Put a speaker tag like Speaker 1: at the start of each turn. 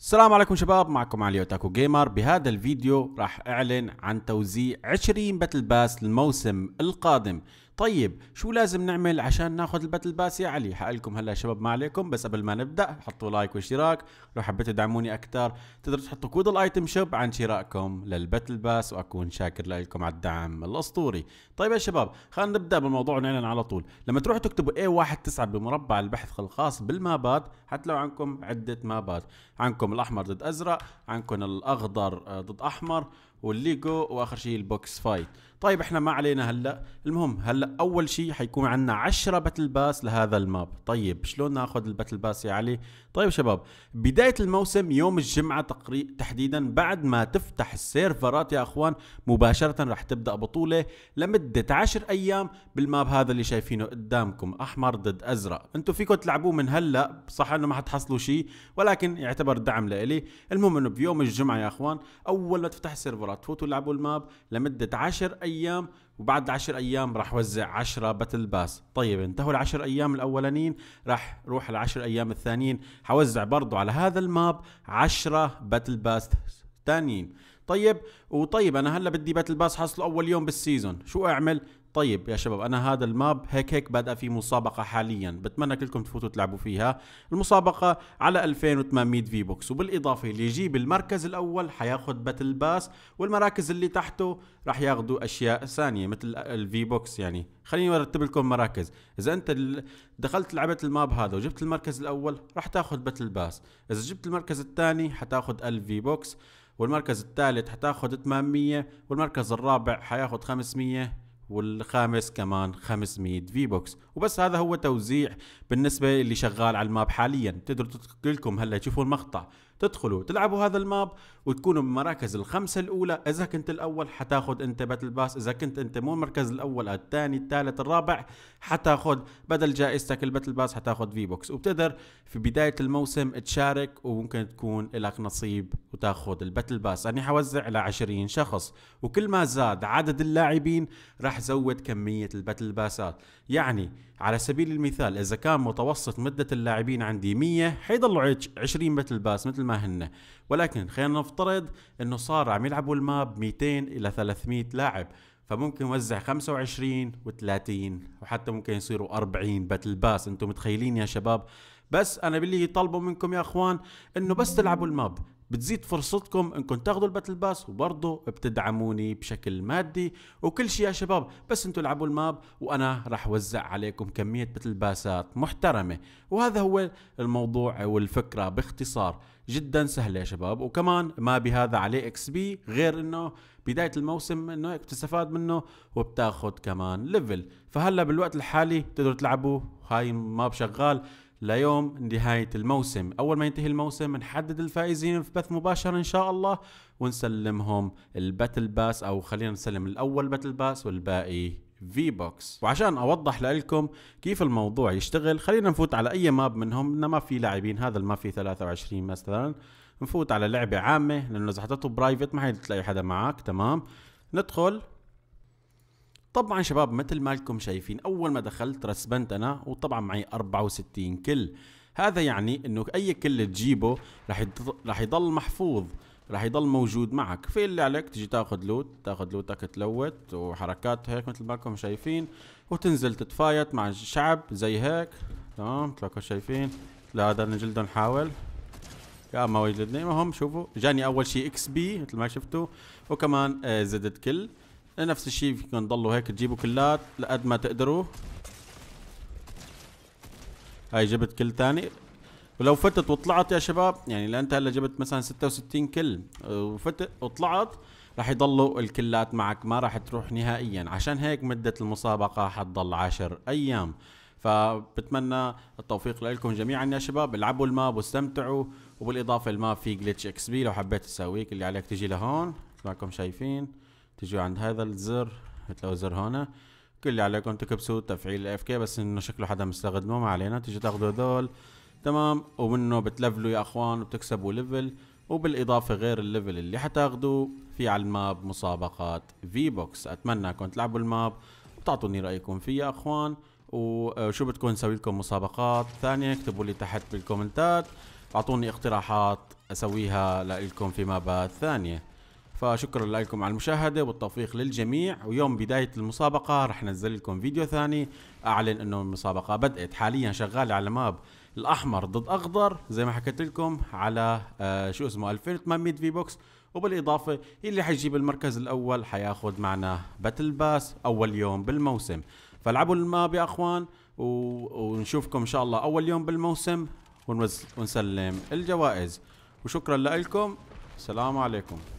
Speaker 1: السلام عليكم شباب معكم علي اوتاكو جيمر بهذا الفيديو راح اعلن عن توزيع 20 باتل باس للموسم القادم طيب شو لازم نعمل عشان ناخذ الباتل باس يا علي حقلكم هلا شباب ما عليكم بس قبل ما نبدا حطوا لايك واشتراك لو حبيتوا تدعموني اكثر تقدروا تحطوا كود الايتم شوب عن شرائكم للباتل باس واكون شاكر لكم على الدعم الاسطوري طيب يا شباب خلينا نبدا بالموضوع ونعلن على طول لما تروحوا تكتبوا A19 بمربع البحث الخاص بالمابات حتلاقوا عندكم عده مابات عندكم الاحمر ضد ازرق عندكم الاخضر آه، ضد احمر والليجو واخر شيء البوكس فايت طيب احنا ما علينا هلا المهم هلا اول شيء حيكون عندنا 10 باتل باس لهذا الماب طيب شلون ناخذ الباتل باس يا علي طيب شباب بدايه الموسم يوم الجمعه تقريبا تحديدا بعد ما تفتح السيرفرات يا اخوان مباشره راح تبدا بطوله لمده 10 ايام بالماب هذا اللي شايفينه قدامكم احمر ضد ازرق انتم فيكم تلعبوه من هلا صح انه ما حتحصلوا شيء ولكن يعتبر دعم لإلي المهم انه بيوم الجمعه يا اخوان اول ما تفتح السيرفرات تفوتوا لعبوا الماب لمدة عشر أيام وبعد عشر أيام راح وزع عشرة باتل باس طيب انتهوا العشر أيام الأولانين راح روح العشر أيام الثانيين حوزع برضو على هذا الماب عشرة باتل باس تانيين طيب وطيب انا هلا بدي باتل باس حصله اول يوم بالسيزون شو اعمل طيب يا شباب انا هذا الماب هيك هيك بدأ فيه مسابقه حاليا بتمنى كلكم تفوتوا تلعبوا فيها المسابقه على 2800 في بوكس وبالاضافه اللي يجيب المركز الاول حياخد باتل باس والمراكز اللي تحته راح ياخذوا اشياء ثانيه مثل الفي بوكس يعني خليني ارتب لكم مراكز اذا انت دخلت لعبت الماب هذا وجبت المركز الاول راح تاخذ باتل باس اذا جبت المركز الثاني حتاخذ الفي بوكس والمركز الثالث حتاخذ 800 والمركز الرابع حياخذ 500 والخامس كمان 500 في بوكس وبس هذا هو توزيع بالنسبه اللي شغال على الماب حاليا تقدروا تقلكم هلا تشوفوا المقطع تدخلوا تلعبوا هذا الماب وتكونوا بمراكز الخمسه الاولى اذا كنت الاول حتاخذ انت باتل باس اذا كنت انت مو المركز الاول الثاني الثالث الرابع حتاخذ بدل جائزتك الباتل باس حتاخذ في بوكس وبتقدر في بدايه الموسم تشارك وممكن تكون لك نصيب وتاخذ الباتل باس اني حوزع على 20 شخص وكل ما زاد عدد اللاعبين راح زود كمية الباتل باسات يعني على سبيل المثال إذا كان متوسط مدة اللاعبين عندي 100 حيضلوا 20 باتل باس مثل ما هن ولكن خلينا نفترض أنه صار عم يلعبوا الماب 200 إلى 300 لاعب فممكن وزع 25 و30 وحتى ممكن يصيروا 40 باتل باس انتم متخيلين يا شباب بس انا باللي طالبه منكم يا اخوان انه بس تلعبوا الماب بتزيد فرصتكم انكم تاخذوا الباتل باس وبرضه بتدعموني بشكل مادي وكل شيء يا شباب بس انتم العبوا الماب وانا راح وزع عليكم كميه باتل باسات محترمه وهذا هو الموضوع والفكره باختصار جدا سهله يا شباب وكمان ما بهذا عليه اكس بي غير انه بدايه الموسم انه بتستفاد منه وبتاخذ كمان ليفل فهلا بالوقت الحالي بتقدروا تلعبوا هاي الماب شغال ليوم نهاية الموسم أول ما ينتهي الموسم نحدد الفائزين في بث مباشر إن شاء الله ونسلمهم الباتل باس أو خلينا نسلم الأول باتل باس والباقي في بوكس وعشان اوضح لكم كيف الموضوع يشتغل خلينا نفوت على اي ماب منهم انه ما في لاعبين هذا ما في 23 مثلا نفوت على لعبه عامه لانه اذا حطيته برايفت ما حتلاقي حدا معك تمام ندخل طبعا شباب مثل ما لكم شايفين اول ما دخلت رسبنت انا وطبعا معي 64 كل هذا يعني انه اي كل تجيبه رح راح يضل محفوظ رح يضل موجود معك في اللي عليك تجي تاخذ لوت تاخذ لوتك تلوت وحركات هيك مثل ما لكم شايفين وتنزل تتفايت مع الشعب زي هيك تمام مثل ما شايفين لا هذا نجلده نحاول يا ما وجدني المهم شوفوا جاني اول شيء اكس بي مثل ما شفتوا وكمان آه، زدت كل نفس الشيء فيكم تضلوا هيك تجيبوا كلات لقد ما تقدروا هاي جبت كل ثاني ولو فتت وطلعت يا شباب يعني لانت هلا جبت مثلا 66 كل وفتت وطلعت رح يضلوا الكلات معك ما رح تروح نهائيا عشان هيك مدة المسابقة حتضل 10 ايام فبتمنى التوفيق لكم جميعا يا شباب العبوا الماب واستمتعوا وبالاضافة الماب في جليتش اكس بي لو حبيت تسويك اللي عليك تجي لهون مثل ما شايفين تجوا عند هذا الزر مثل زر هون كل اللي عليكم تكبسوا تفعيل الاف كي بس انه شكله حدا مستخدمه ما علينا تيجوا تاخذوا هذول تمام ومنه بتلفلوا يا اخوان وبتكسبوا ليفل وبالاضافه غير الليفل اللي حتاخدوه في على الماب مسابقات في بوكس اتمنى كنت تلعبوا الماب وتعطوني رايكم فيه يا اخوان وشو بدكم نسوي لكم مسابقات ثانيه اكتبوا لي تحت بالكومنتات اعطوني اقتراحات اسويها لكم في مابات ثانيه فشكرا لكم على المشاهده والتوفيق للجميع ويوم بدايه المسابقه رح ننزل لكم فيديو ثاني اعلن انه المسابقه بدات حاليا شغاله على ماب الاحمر ضد اخضر زي ما حكيت لكم على آه، شو اسمه 2800 في بوكس وبالاضافه اللي حيجيب المركز الاول حياخذ معنا باتل باس اول يوم بالموسم فالعبوا الماب يا اخوان و... ونشوفكم ان شاء الله اول يوم بالموسم ونسلم الجوائز وشكرا لكم السلام عليكم